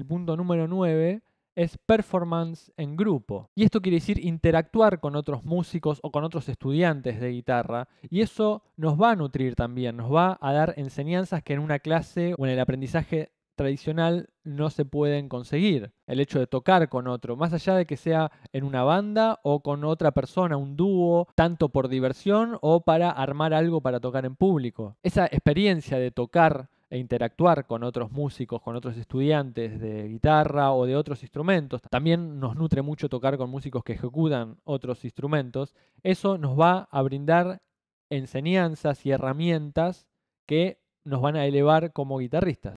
el punto número 9, es performance en grupo. Y esto quiere decir interactuar con otros músicos o con otros estudiantes de guitarra. Y eso nos va a nutrir también, nos va a dar enseñanzas que en una clase o en el aprendizaje tradicional no se pueden conseguir. El hecho de tocar con otro, más allá de que sea en una banda o con otra persona, un dúo, tanto por diversión o para armar algo para tocar en público. Esa experiencia de tocar e interactuar con otros músicos, con otros estudiantes de guitarra o de otros instrumentos. También nos nutre mucho tocar con músicos que ejecutan otros instrumentos. Eso nos va a brindar enseñanzas y herramientas que nos van a elevar como guitarristas.